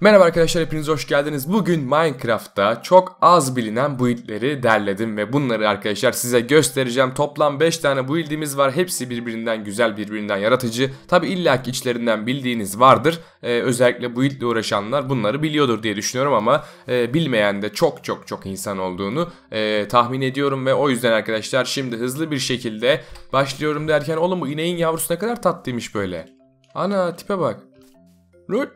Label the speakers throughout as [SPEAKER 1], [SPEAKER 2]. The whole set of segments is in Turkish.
[SPEAKER 1] Merhaba arkadaşlar hepiniz hoş geldiniz. Bugün Minecraft'ta çok az bilinen build'leri derledim ve bunları arkadaşlar size göstereceğim. Toplam 5 tane build'imiz var. Hepsi birbirinden güzel, birbirinden yaratıcı. Tabi illaki içlerinden bildiğiniz vardır. Ee, özellikle build'le uğraşanlar bunları biliyordur diye düşünüyorum ama e, bilmeyen de çok çok çok insan olduğunu e, tahmin ediyorum ve o yüzden arkadaşlar şimdi hızlı bir şekilde başlıyorum derken oğlum bu ineğin yavrusu ne kadar tatlıymış böyle. Ana tipe bak. Rut.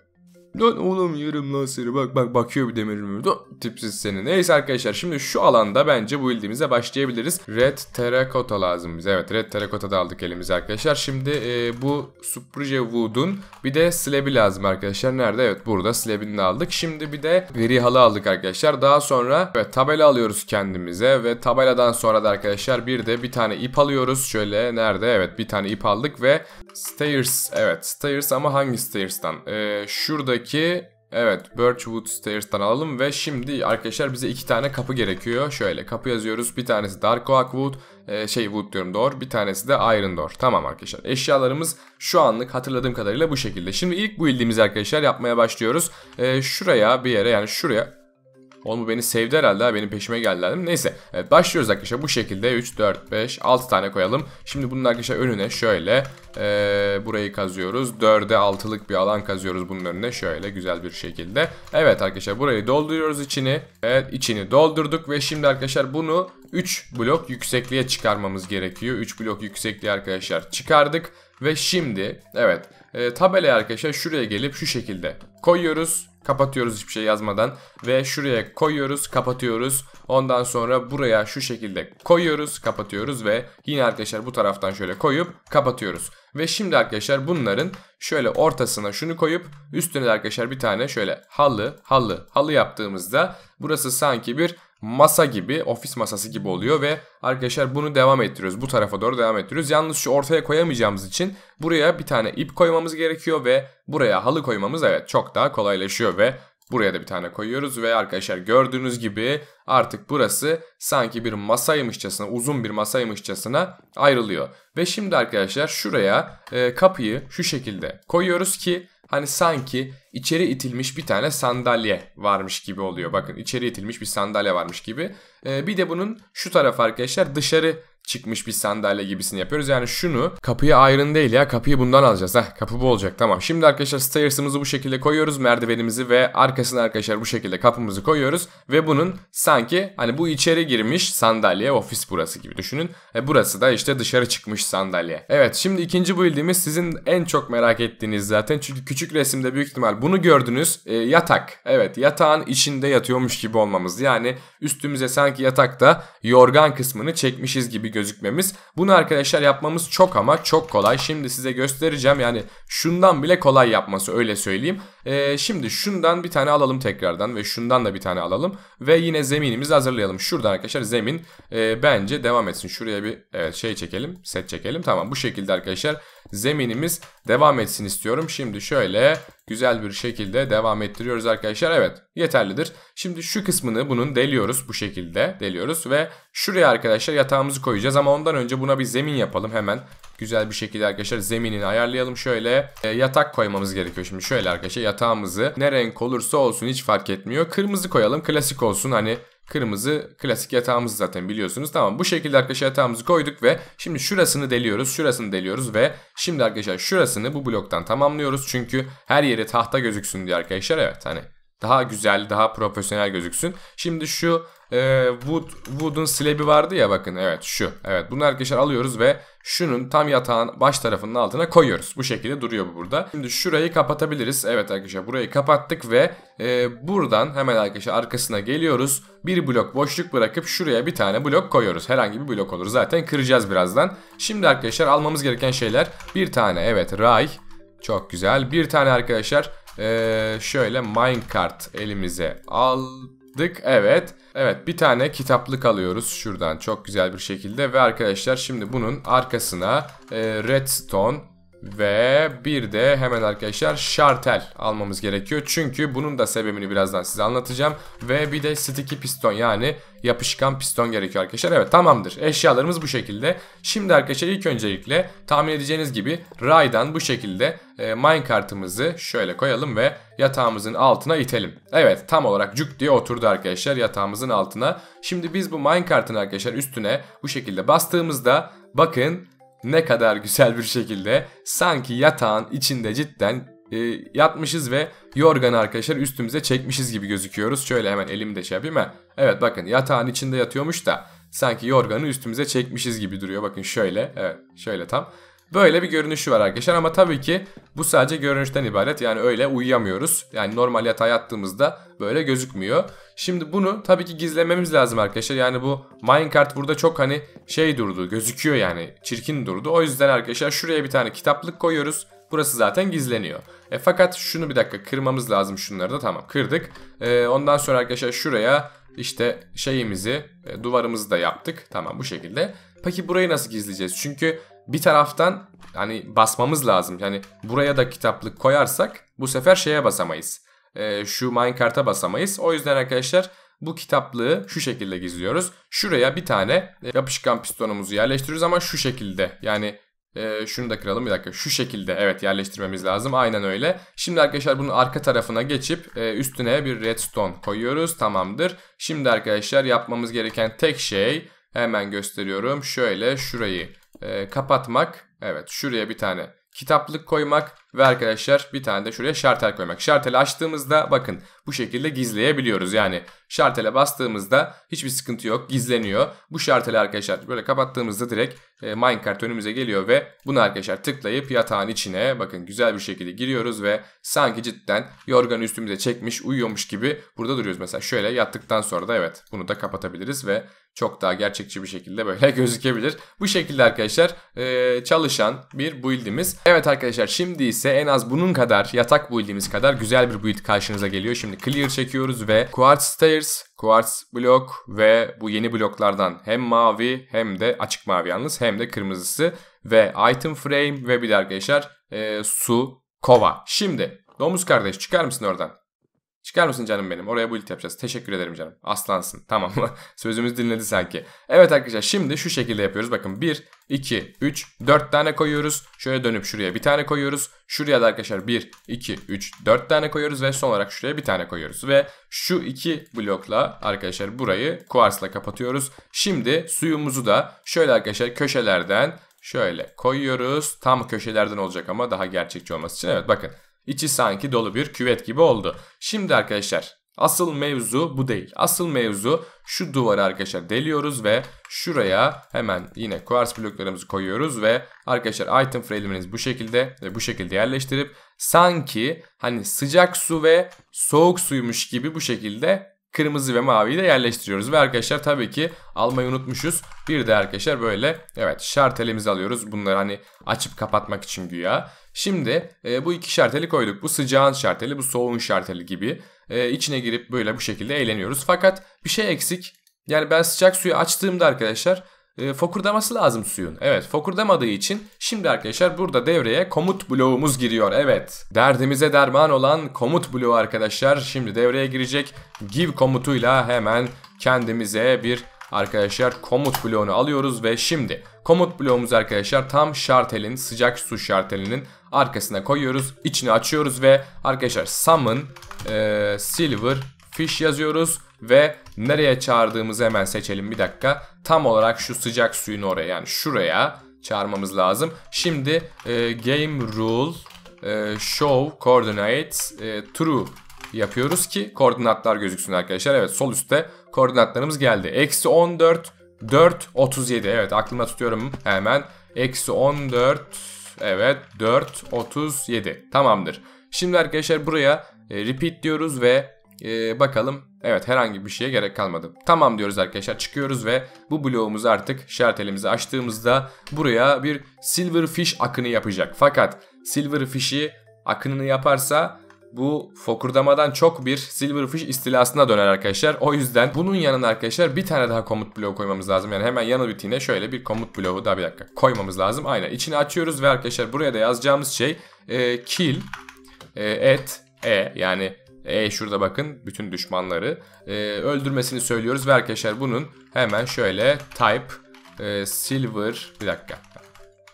[SPEAKER 1] Lan oğlum yarım lan seni bak bak bakıyor bir demir ümürde tipsiz seni. Neyse arkadaşlar şimdi şu alanda bence bu build'imize başlayabiliriz. Red Terracotta lazım bize. Evet Red Terracotta da aldık elimize arkadaşlar. Şimdi e, bu Supruje Wood'un bir de slab'i lazım arkadaşlar. Nerede? Evet burada slab'ini de aldık. Şimdi bir de veri halı aldık arkadaşlar. Daha sonra evet, tabela alıyoruz kendimize ve tabeladan sonra da arkadaşlar bir de bir tane ip alıyoruz. Şöyle nerede? Evet bir tane ip aldık ve stairs evet stairs ama hangi stairs'tan? E, şuradaki Buradaki evet Birchwood Stairs'tan alalım ve şimdi arkadaşlar bize iki tane kapı gerekiyor. Şöyle kapı yazıyoruz. Bir tanesi Dark Oak Wood, e, şey Wood diyorum Door. Bir tanesi de Iron Door. Tamam arkadaşlar. Eşyalarımız şu anlık hatırladığım kadarıyla bu şekilde. Şimdi ilk bu ildiğimiz arkadaşlar yapmaya başlıyoruz. E, şuraya bir yere yani şuraya Oğlum bu beni sevdi herhalde. Benim peşime geldiler değil Neyse. başlıyoruz arkadaşlar. Bu şekilde 3, 4, 5, 6 tane koyalım. Şimdi bunun arkadaşlar önüne şöyle ee, burayı kazıyoruz. 4'e 6'lık bir alan kazıyoruz bunun önüne. Şöyle güzel bir şekilde. Evet arkadaşlar burayı dolduruyoruz içini. Evet içini doldurduk ve şimdi arkadaşlar bunu 3 blok yüksekliğe çıkarmamız gerekiyor. 3 blok yüksekliğe arkadaşlar çıkardık. Ve şimdi evet e, tabelaya arkadaşlar şuraya gelip şu şekilde koyuyoruz kapatıyoruz hiçbir şey yazmadan ve şuraya koyuyoruz kapatıyoruz ondan sonra buraya şu şekilde koyuyoruz kapatıyoruz ve yine arkadaşlar bu taraftan şöyle koyup kapatıyoruz ve şimdi arkadaşlar bunların şöyle ortasına şunu koyup üstüne de arkadaşlar bir tane şöyle halı halı halı yaptığımızda burası sanki bir masa gibi, ofis masası gibi oluyor ve arkadaşlar bunu devam ettiriyoruz. Bu tarafa doğru devam ettiriyoruz. Yalnız şu ortaya koyamayacağımız için buraya bir tane ip koymamız gerekiyor ve buraya halı koymamız evet çok daha kolaylaşıyor ve Buraya da bir tane koyuyoruz ve arkadaşlar gördüğünüz gibi artık burası sanki bir masaymışçasına uzun bir masaymışçasına ayrılıyor. Ve şimdi arkadaşlar şuraya e, kapıyı şu şekilde koyuyoruz ki hani sanki içeri itilmiş bir tane sandalye varmış gibi oluyor. Bakın içeri itilmiş bir sandalye varmış gibi. E, bir de bunun şu tarafı arkadaşlar dışarı çıkmış bir sandalye gibisini yapıyoruz. Yani şunu kapıyı ayrın değil ya kapıyı bundan alacağız. Heh kapı bu olacak tamam. Şimdi arkadaşlar stairs'ımızı bu şekilde koyuyoruz. Merdivenimizi ve arkasına arkadaşlar bu şekilde kapımızı koyuyoruz. Ve bunun sanki hani bu içeri girmiş sandalye ofis burası gibi düşünün. E burası da işte dışarı çıkmış sandalye. Evet şimdi ikinci bildiğimiz sizin en çok merak ettiğiniz zaten. Çünkü küçük resimde büyük ihtimal bunu gördünüz. E, yatak. Evet yatağın içinde yatıyormuş gibi olmamız. Yani üstümüze sanki yatakta yorgan kısmını çekmişiz gibi gözükmemiz. Bunu arkadaşlar yapmamız çok ama çok kolay. Şimdi size göstereceğim. Yani şundan bile kolay yapması öyle söyleyeyim. Ee, şimdi şundan bir tane alalım tekrardan ve şundan da bir tane alalım. Ve yine zeminimizi hazırlayalım. Şuradan arkadaşlar zemin e, bence devam etsin. Şuraya bir evet şey çekelim. Set çekelim. Tamam bu şekilde arkadaşlar zeminimiz devam etsin istiyorum. Şimdi şöyle güzel bir şekilde devam ettiriyoruz arkadaşlar. Evet yeterlidir. Şimdi şu kısmını bunun deliyoruz bu şekilde deliyoruz ve şuraya arkadaşlar yatağımızı koyacağız ama ondan önce buna bir zemin yapalım hemen. Güzel bir şekilde arkadaşlar zeminini ayarlayalım şöyle e, yatak koymamız gerekiyor şimdi şöyle arkadaşlar yatağımızı ne renk olursa olsun hiç fark etmiyor kırmızı koyalım klasik olsun hani Kırmızı klasik yatağımız zaten biliyorsunuz. Tamam bu şekilde arkadaşlar yatağımızı koyduk ve şimdi şurasını deliyoruz. Şurasını deliyoruz ve şimdi arkadaşlar şurasını bu bloktan tamamlıyoruz. Çünkü her yeri tahta gözüksün diye arkadaşlar evet hani daha güzel, daha profesyonel gözüksün. Şimdi şu e, wood, wood'un slab'i vardı ya bakın evet şu. Evet bunu arkadaşlar alıyoruz ve şunun tam yatağın baş tarafının altına koyuyoruz. Bu şekilde duruyor bu burada. Şimdi şurayı kapatabiliriz. Evet arkadaşlar burayı kapattık ve e, buradan hemen arkadaşlar arkasına geliyoruz. Bir blok boşluk bırakıp şuraya bir tane blok koyuyoruz. Herhangi bir blok olur zaten kıracağız birazdan. Şimdi arkadaşlar almamız gereken şeyler bir tane evet ray. Çok güzel. Bir tane arkadaşlar ee, şöyle minecart elimize aldık. Evet. Evet bir tane kitaplık alıyoruz şuradan çok güzel bir şekilde. Ve arkadaşlar şimdi bunun arkasına e, redstone ve bir de hemen arkadaşlar şartel almamız gerekiyor. Çünkü bunun da sebebini birazdan size anlatacağım. Ve bir de sticky piston yani yapışkan piston gerekiyor arkadaşlar. Evet tamamdır. Eşyalarımız bu şekilde. Şimdi arkadaşlar ilk öncelikle tahmin edeceğiniz gibi raydan bu şekilde e, minecart'ımızı şöyle koyalım ve yatağımızın altına itelim. Evet tam olarak cuk diye oturdu arkadaşlar yatağımızın altına. Şimdi biz bu minecart'ın arkadaşlar üstüne bu şekilde bastığımızda bakın ne kadar güzel bir şekilde sanki yatağın içinde cidden e, yatmışız ve yorgan arkadaşlar üstümüze çekmişiz gibi gözüküyoruz. Şöyle hemen elimde şey yapayım ha. Evet bakın yatağın içinde yatıyormuş da sanki yorganı üstümüze çekmişiz gibi duruyor. Bakın şöyle evet şöyle tam. Böyle bir görünüşü var arkadaşlar ama tabii ki bu sadece görünüşten ibaret. Yani öyle uyuyamıyoruz. Yani normal yatağa attığımızda böyle gözükmüyor. Şimdi bunu tabii ki gizlememiz lazım arkadaşlar. Yani bu minecart burada çok hani şey durdu gözüküyor yani çirkin durdu. O yüzden arkadaşlar şuraya bir tane kitaplık koyuyoruz. Burası zaten gizleniyor. E, fakat şunu bir dakika kırmamız lazım şunları da tamam kırdık. E, ondan sonra arkadaşlar şuraya işte şeyimizi e, duvarımızı da yaptık. Tamam bu şekilde. Peki burayı nasıl gizleyeceğiz? Çünkü bir taraftan hani basmamız lazım. Yani buraya da kitaplık koyarsak bu sefer şeye basamayız. E, şu minecart'a basamayız. O yüzden arkadaşlar bu kitaplığı şu şekilde gizliyoruz. Şuraya bir tane e, yapışkan pistonumuzu yerleştiriyoruz ama şu şekilde. Yani e, şunu da kıralım bir dakika. Şu şekilde evet yerleştirmemiz lazım. Aynen öyle. Şimdi arkadaşlar bunun arka tarafına geçip e, üstüne bir redstone koyuyoruz. Tamamdır. Şimdi arkadaşlar yapmamız gereken tek şey hemen gösteriyorum. Şöyle şurayı e, kapatmak. Evet şuraya bir tane kitaplık koymak ve arkadaşlar bir tane de şuraya şartel koymak. Şarteli açtığımızda bakın bu şekilde gizleyebiliyoruz. Yani şartele bastığımızda hiçbir sıkıntı yok gizleniyor. Bu şarteli arkadaşlar böyle kapattığımızda direkt e, minecart önümüze geliyor ve bunu arkadaşlar tıklayıp yatağın içine bakın güzel bir şekilde giriyoruz ve sanki cidden yorgan üstümüze çekmiş uyuyormuş gibi burada duruyoruz. Mesela şöyle yattıktan sonra da evet bunu da kapatabiliriz ve çok daha gerçekçi bir şekilde böyle gözükebilir. Bu şekilde arkadaşlar e, çalışan bir build'imiz. Evet arkadaşlar şimdi ise en az bunun kadar yatak build'imiz kadar güzel bir build karşınıza geliyor. Şimdi clear çekiyoruz ve quartz stairs, quartz blok ve bu yeni bloklardan hem mavi hem de açık mavi yalnız hem de kırmızısı ve item frame ve bir de arkadaşlar e, su kova. Şimdi domuz kardeş çıkar mısın oradan? Çıkar mısın canım benim? Oraya build yapacağız. Teşekkür ederim canım. Aslansın. Tamam mı? Sözümüz dinledi sanki. Evet arkadaşlar şimdi şu şekilde yapıyoruz. Bakın 1, 2, 3, 4 tane koyuyoruz. Şöyle dönüp şuraya bir tane koyuyoruz. Şuraya da arkadaşlar 1, 2, 3, 4 tane koyuyoruz. Ve son olarak şuraya bir tane koyuyoruz. Ve şu iki blokla arkadaşlar burayı kuarsla kapatıyoruz. Şimdi suyumuzu da şöyle arkadaşlar köşelerden şöyle koyuyoruz. Tam köşelerden olacak ama daha gerçekçi olması için. Evet bakın İçi sanki dolu bir küvet gibi oldu. Şimdi arkadaşlar asıl mevzu bu değil. Asıl mevzu şu duvarı arkadaşlar deliyoruz ve şuraya hemen yine kuars bloklarımızı koyuyoruz ve arkadaşlar item frame'iniz bu şekilde ve bu şekilde yerleştirip sanki hani sıcak su ve soğuk suymuş gibi bu şekilde kırmızı ve maviyi de yerleştiriyoruz. Ve arkadaşlar tabii ki almayı unutmuşuz. Bir de arkadaşlar böyle evet şartelimizi alıyoruz. Bunları hani açıp kapatmak için güya. Şimdi e, bu iki şarteli koyduk. Bu sıcağın şarteli, bu soğuğun şarteli gibi. E, içine girip böyle bu şekilde eğleniyoruz. Fakat bir şey eksik. Yani ben sıcak suyu açtığımda arkadaşlar e, fokurdaması lazım suyun. Evet fokurdamadığı için şimdi arkadaşlar burada devreye komut bloğumuz giriyor. Evet derdimize derman olan komut bloğu arkadaşlar şimdi devreye girecek. Give komutuyla hemen kendimize bir arkadaşlar komut bloğunu alıyoruz ve şimdi komut bloğumuz arkadaşlar tam şartelin sıcak su şartelinin arkasına koyuyoruz. İçini açıyoruz ve arkadaşlar summon e, silver fish yazıyoruz ve nereye çağırdığımızı hemen seçelim bir dakika. Tam olarak şu sıcak suyun oraya yani şuraya çağırmamız lazım. Şimdi e, game rule e, show coordinates e, true yapıyoruz ki koordinatlar gözüksün arkadaşlar. Evet sol üstte koordinatlarımız geldi. Eksi 14, 4, 37. Evet aklımda tutuyorum hemen. Eksi 14, evet 4, 37. Tamamdır. Şimdi arkadaşlar buraya e, repeat diyoruz ve ee, bakalım. Evet herhangi bir şeye gerek kalmadı. Tamam diyoruz arkadaşlar çıkıyoruz ve bu bloğumuzu artık şartelimizi açtığımızda buraya bir silverfish akını yapacak. Fakat silverfish'i akınını yaparsa bu fokurdamadan çok bir Silverfish istilasına döner arkadaşlar. O yüzden bunun yanına arkadaşlar bir tane daha komut bloğu koymamız lazım. Yani hemen yanı bitine şöyle bir komut bloğu daha bir dakika koymamız lazım. Aynen içini açıyoruz ve arkadaşlar buraya da yazacağımız şey e, kill e, et e yani e şurada bakın bütün düşmanları e, öldürmesini söylüyoruz ve arkadaşlar bunun hemen şöyle type e, silver bir dakika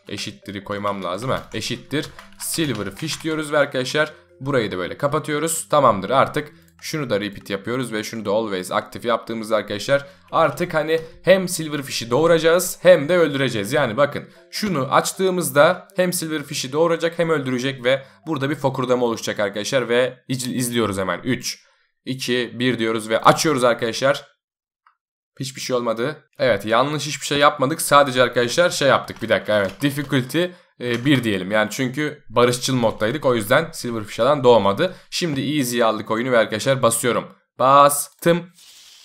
[SPEAKER 1] eşittir'i koymam lazım ha eşittir silver fish diyoruz ve arkadaşlar burayı da böyle kapatıyoruz tamamdır artık şunu da repeat yapıyoruz ve şunu da always aktif yaptığımızda arkadaşlar artık hani hem silverfish'i doğuracağız hem de öldüreceğiz. Yani bakın şunu açtığımızda hem silverfish'i doğuracak hem öldürecek ve burada bir fokurdama oluşacak arkadaşlar ve izliyoruz hemen 3, 2, 1 diyoruz ve açıyoruz arkadaşlar. Hiçbir şey olmadı. Evet yanlış hiçbir şey yapmadık. Sadece arkadaşlar şey yaptık. Bir dakika evet. Difficulty e, bir diyelim. Yani çünkü barışçıl moddaydık o yüzden Silverfish'den doğmadı. Şimdi easy'ye aldık oyunu ve arkadaşlar basıyorum. Bastım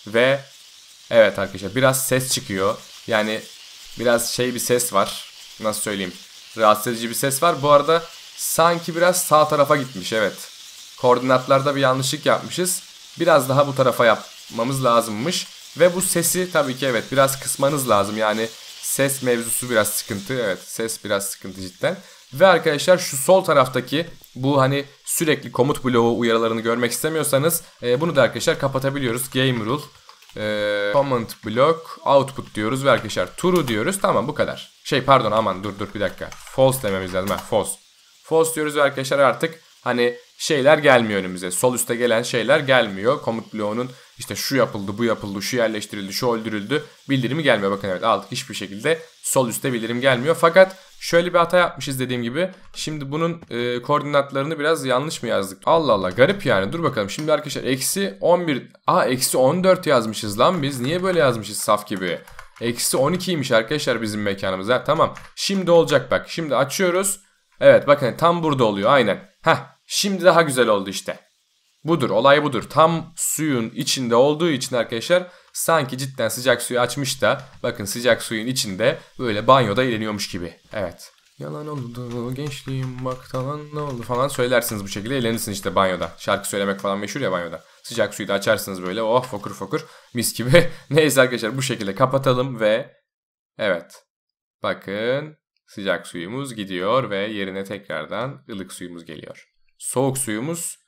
[SPEAKER 1] ve evet arkadaşlar biraz ses çıkıyor. Yani biraz şey bir ses var. Nasıl söyleyeyim? Rahatsız edici bir ses var. Bu arada sanki biraz sağ tarafa gitmiş evet. Koordinatlarda bir yanlışlık yapmışız. Biraz daha bu tarafa yapmamız lazımmış. Ve bu sesi tabii ki evet biraz kısmanız lazım. Yani ses mevzusu biraz sıkıntı. Evet ses biraz sıkıntı cidden. Ve arkadaşlar şu sol taraftaki bu hani sürekli komut bloğu uyarılarını görmek istemiyorsanız e, bunu da arkadaşlar kapatabiliyoruz. Game rule e, comment block output diyoruz ve arkadaşlar true diyoruz. Tamam bu kadar. Şey pardon aman dur dur bir dakika. False dememiz lazım. Ha, false. False diyoruz ve arkadaşlar artık hani şeyler gelmiyor önümüze. Sol üste gelen şeyler gelmiyor. Komut bloğunun işte şu yapıldı, bu yapıldı, şu yerleştirildi, şu öldürüldü bildirimi gelmiyor. Bakın evet artık hiçbir şekilde sol üstte bildirim gelmiyor. Fakat şöyle bir hata yapmışız dediğim gibi. Şimdi bunun e, koordinatlarını biraz yanlış mı yazdık? Allah Allah garip yani. Dur bakalım şimdi arkadaşlar eksi 11, aa eksi 14 yazmışız lan biz. Niye böyle yazmışız saf gibi? Eksi 12'ymiş arkadaşlar bizim mekanımız. Ha, tamam şimdi olacak bak. Şimdi açıyoruz. Evet bakın tam burada oluyor aynen. Heh şimdi daha güzel oldu işte. Budur olay budur. Tam suyun içinde olduğu için arkadaşlar sanki cidden sıcak suyu açmış da bakın sıcak suyun içinde böyle banyoda eğleniyormuş gibi. Evet. Yalan oldu gençliğim bak talan ne oldu falan söylersiniz bu şekilde eğlenirsiniz işte banyoda. Şarkı söylemek falan meşhur ya banyoda. Sıcak suyu da açarsınız böyle oh fokur fokur mis gibi. Neyse arkadaşlar bu şekilde kapatalım ve evet bakın sıcak suyumuz gidiyor ve yerine tekrardan ılık suyumuz geliyor. Soğuk suyumuz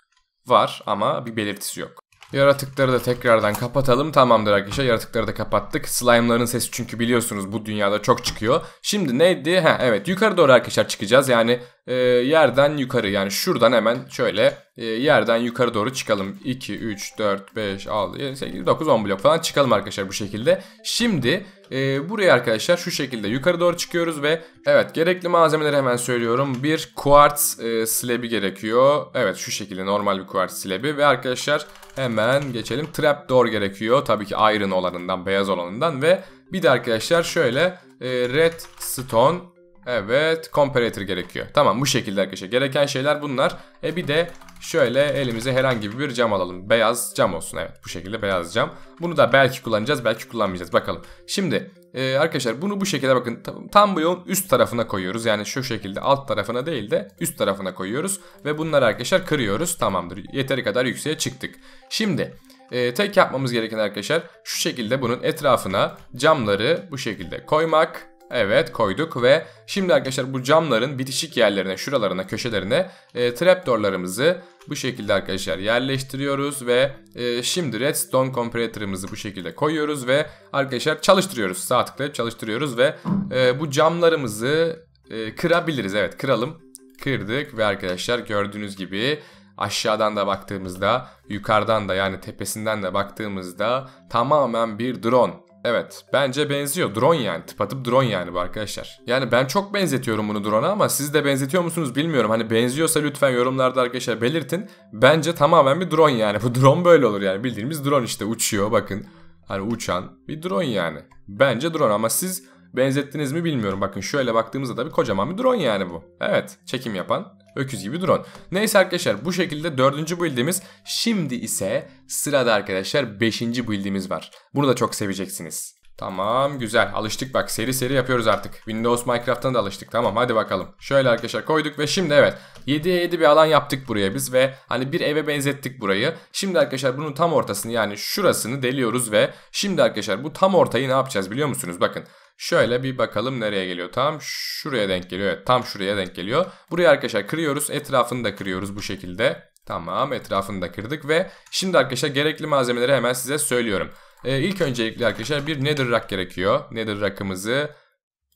[SPEAKER 1] var ama bir belirtisi yok. Yaratıkları da tekrardan kapatalım. Tamamdır arkadaşlar. Yaratıkları da kapattık. Slime'ların sesi çünkü biliyorsunuz bu dünyada çok çıkıyor. Şimdi neydi? Ha evet yukarı doğru arkadaşlar çıkacağız. Yani e, yerden yukarı yani şuradan hemen şöyle e, yerden yukarı doğru çıkalım. 2, 3, 4, 5, 6, 7, 8, 9, 10 blok falan çıkalım arkadaşlar bu şekilde. Şimdi e, buraya arkadaşlar şu şekilde yukarı doğru çıkıyoruz ve evet gerekli malzemeleri hemen söylüyorum. Bir kuartz e, slebi gerekiyor. Evet şu şekilde normal bir kuartz slebi ve arkadaşlar hemen geçelim. trap Trapdoor gerekiyor. Tabii ki iron olanından beyaz olanından ve bir de arkadaşlar şöyle e, redstone Evet comparator gerekiyor. Tamam bu şekilde arkadaşlar. Gereken şeyler bunlar. E bir de şöyle elimize herhangi bir cam alalım. Beyaz cam olsun evet bu şekilde beyaz cam. Bunu da belki kullanacağız belki kullanmayacağız bakalım. Şimdi e, arkadaşlar bunu bu şekilde bakın tam, tam bu yoğun üst tarafına koyuyoruz. Yani şu şekilde alt tarafına değil de üst tarafına koyuyoruz. Ve bunları arkadaşlar kırıyoruz tamamdır. Yeteri kadar yükseğe çıktık. Şimdi e, tek yapmamız gereken arkadaşlar şu şekilde bunun etrafına camları bu şekilde koymak Evet koyduk ve şimdi arkadaşlar bu camların bitişik yerlerine şuralarına köşelerine e, trapdoorlarımızı bu şekilde arkadaşlar yerleştiriyoruz ve e, şimdi redstone kompresörümüzü bu şekilde koyuyoruz ve arkadaşlar çalıştırıyoruz sağ tıklayıp çalıştırıyoruz ve e, bu camlarımızı e, kırabiliriz evet kıralım kırdık ve arkadaşlar gördüğünüz gibi aşağıdan da baktığımızda yukarıdan da yani tepesinden de baktığımızda tamamen bir drone Evet bence benziyor. Drone yani tıpatıp drone yani bu arkadaşlar. Yani ben çok benzetiyorum bunu drone'a ama siz de benzetiyor musunuz bilmiyorum. Hani benziyorsa lütfen yorumlarda arkadaşlar belirtin. Bence tamamen bir drone yani. Bu drone böyle olur yani bildiğimiz drone işte uçuyor bakın. Hani uçan bir drone yani. Bence drone ama siz benzettiniz mi bilmiyorum. Bakın şöyle baktığımızda da bir kocaman bir drone yani bu. Evet çekim yapan öküz gibi duran. Neyse arkadaşlar bu şekilde 4. build'imiz. Şimdi ise sırada arkadaşlar 5. build'imiz var. Bunu da çok seveceksiniz. Tamam güzel alıştık bak seri seri yapıyoruz artık. Windows Minecraft'tan da alıştık tamam hadi bakalım. Şöyle arkadaşlar koyduk ve şimdi evet 7'ye 7 bir alan yaptık buraya biz ve hani bir eve benzettik burayı. Şimdi arkadaşlar bunun tam ortasını yani şurasını deliyoruz ve şimdi arkadaşlar bu tam ortayı ne yapacağız biliyor musunuz? Bakın Şöyle bir bakalım nereye geliyor. Tam şuraya denk geliyor. Evet tam şuraya denk geliyor. burayı arkadaşlar kırıyoruz. Etrafını da kırıyoruz bu şekilde. Tamam etrafını da kırdık ve şimdi arkadaşlar gerekli malzemeleri hemen size söylüyorum. E, ilk öncelikle arkadaşlar bir nether rack gerekiyor. Nether rack'ımızı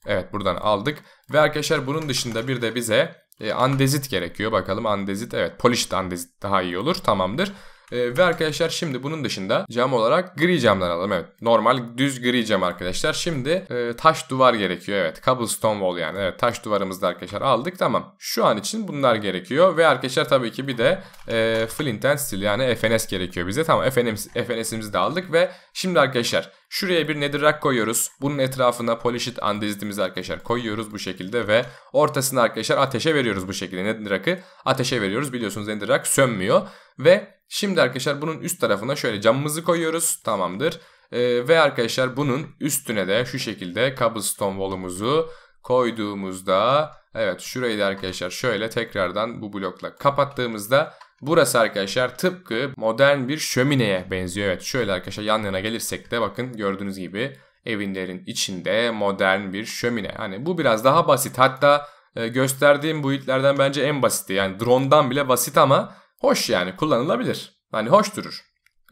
[SPEAKER 1] evet buradan aldık. Ve arkadaşlar bunun dışında bir de bize e, andezit gerekiyor. Bakalım andezit evet polished andezit daha iyi olur tamamdır. E, ve arkadaşlar şimdi bunun dışında cam olarak gri camlar alalım. Evet normal düz gri cam arkadaşlar. Şimdi e, taş duvar gerekiyor. Evet cobblestone wall yani. Evet taş duvarımızda arkadaşlar aldık. Tamam. Şu an için bunlar gerekiyor. Ve arkadaşlar tabii ki bir de e, flint and steel yani FNS gerekiyor bize. Tamam FNS, FNS'imizi de aldık ve şimdi arkadaşlar Şuraya bir netherrack koyuyoruz. Bunun etrafına polished andesit'imizi arkadaşlar koyuyoruz bu şekilde ve ortasını arkadaşlar ateşe veriyoruz bu şekilde netherrack'ı. Ateşe veriyoruz biliyorsunuz netherrack sönmüyor ve Şimdi arkadaşlar bunun üst tarafına şöyle camımızı koyuyoruz. Tamamdır. Ee, ve arkadaşlar bunun üstüne de şu şekilde cobblestone wall'umuzu koyduğumuzda evet şurayı da arkadaşlar şöyle tekrardan bu blokla kapattığımızda burası arkadaşlar tıpkı modern bir şömineye benziyor. Evet şöyle arkadaşlar yan yana gelirsek de bakın gördüğünüz gibi evinlerin içinde modern bir şömine. Hani bu biraz daha basit hatta e, gösterdiğim bu itlerden bence en basitti. Yani drondan bile basit ama Hoş yani kullanılabilir. Hani hoş durur.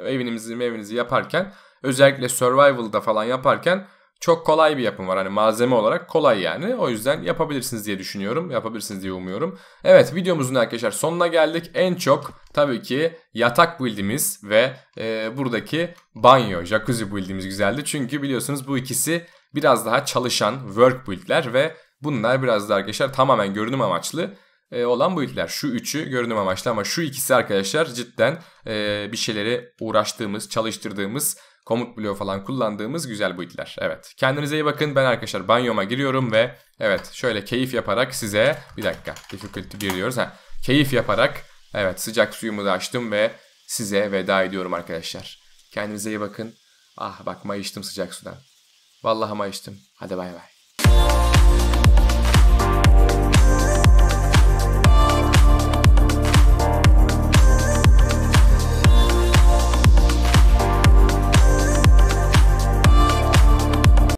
[SPEAKER 1] Evinizi evinizi yaparken özellikle survival'da falan yaparken çok kolay bir yapım var. Hani malzeme olarak kolay yani. O yüzden yapabilirsiniz diye düşünüyorum. Yapabilirsiniz diye umuyorum. Evet videomuzun arkadaşlar sonuna geldik. En çok tabii ki yatak bildiğimiz ve e, buradaki banyo, jacuzzi bildiğimiz güzeldi. Çünkü biliyorsunuz bu ikisi biraz daha çalışan work build'ler ve bunlar biraz daha arkadaşlar tamamen görünüm amaçlı. E, olan bu ülkeler. Şu üçü görünüm amaçlı ama şu ikisi arkadaşlar cidden e, bir şeyleri uğraştığımız, çalıştırdığımız, komut bloğu falan kullandığımız güzel bu ülkeler. Evet. Kendinize iyi bakın. Ben arkadaşlar banyoma giriyorum ve evet şöyle keyif yaparak size bir dakika difficulty 1 diyoruz. Ha, keyif yaparak evet sıcak suyumu da açtım ve size veda ediyorum arkadaşlar. Kendinize iyi bakın. Ah bak mayıştım sıcak sudan. Vallahi mayıştım. Hadi bay bay.